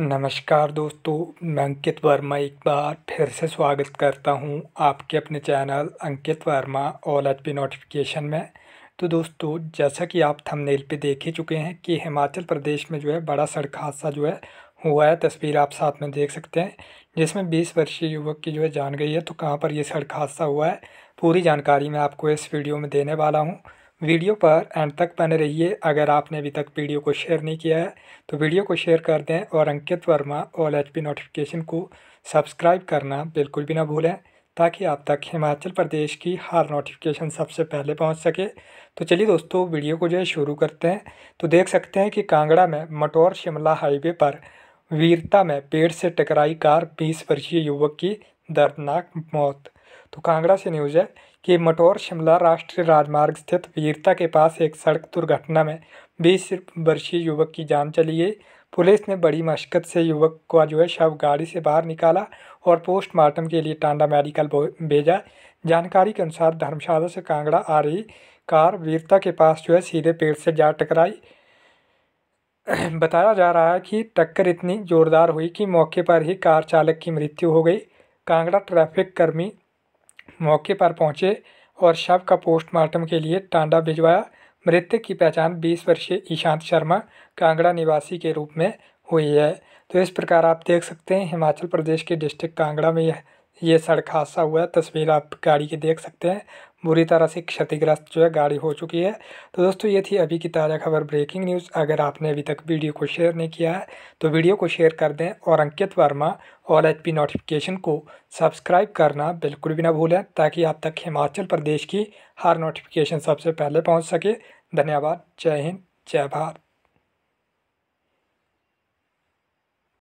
नमस्कार दोस्तों मैं अंकित वर्मा एक बार फिर से स्वागत करता हूं आपके अपने channel Ankit Verma all H P notification में तो दोस्तों जैसा कि आप थंबनेल पे देख ही चुके हैं कि हिमाचल प्रदेश में जो है बड़ा सड़क हादसा जो है हुआ है तस्वीर आप साथ में देख सकते हैं जिसमें बीस वर्षीय युवक की जो है जान गई है तो कहाँ पर यह सड़क हादसा हुआ है पूरी जानकारी मैं आपको इस वीडियो में देने वाला हूँ वीडियो पर एंड तक बने रहिए अगर आपने अभी तक वीडियो को शेयर नहीं किया है तो वीडियो को शेयर कर दें और Ankit Verma all H P notification को सब्सक्राइब करना बिल्कुल भी ना भूलें ताकि आप तक हिमाचल प्रदेश की हर नोटिफिकेशन सबसे पहले पहुंच सके तो चलिए दोस्तों वीडियो को जो है शुरू करते हैं तो देख सकते हैं कि कांगड़ा में मटोर शिमला हाईवे पर वीरता में पेड़ से टकराई कार बीस वर्षीय युवक की दर्दनाक मौत तो कांगड़ा से न्यूज है कि मटोर शिमला राष्ट्रीय राजमार्ग स्थित वीरता के पास एक सड़क दुर्घटना में बीस वर्षीय युवक की जान चली गई पुलिस ने बड़ी मशक्कत से युवक को जो है शव गाड़ी से बाहर निकाला और पोस्टमार्टम के लिए टांडा मेडिकल भेजा जानकारी के अनुसार धर्मशाला से कांगड़ा आ रही कार वीरता के पास जो है सीधे पेड़ से जा टकराई बताया जा रहा है कि टक्कर इतनी ज़ोरदार हुई कि मौके पर ही कार चालक की मृत्यु हो गई कांगड़ा ट्रैफिक कर्मी मौके पर पहुंचे और शव का पोस्टमार्टम के लिए टांडा भिजवाया मृतक की पहचान 20 वर्षीय ईशांत शर्मा कांगड़ा निवासी के रूप में हुई है तो इस प्रकार आप देख सकते हैं हिमाचल प्रदेश के डिस्ट्रिक्ट कांगड़ा में यह ये सड़क हादसा हुआ है तस्वीर आप गाड़ी की देख सकते हैं बुरी तरह से क्षतिग्रस्त जो है गाड़ी हो चुकी है तो दोस्तों ये थी अभी की ताज़ा खबर ब्रेकिंग न्यूज़ अगर आपने अभी तक वीडियो को शेयर नहीं किया है तो वीडियो को शेयर कर दें और अंकित वर्मा और एच पी नोटिफिकेशन को सब्सक्राइब करना बिल्कुल भी ना भूलें ताकि आप तक हिमाचल प्रदेश की हर नोटिफिकेशन सबसे पहले पहुँच सके धन्यवाद जय हिंद जय भारत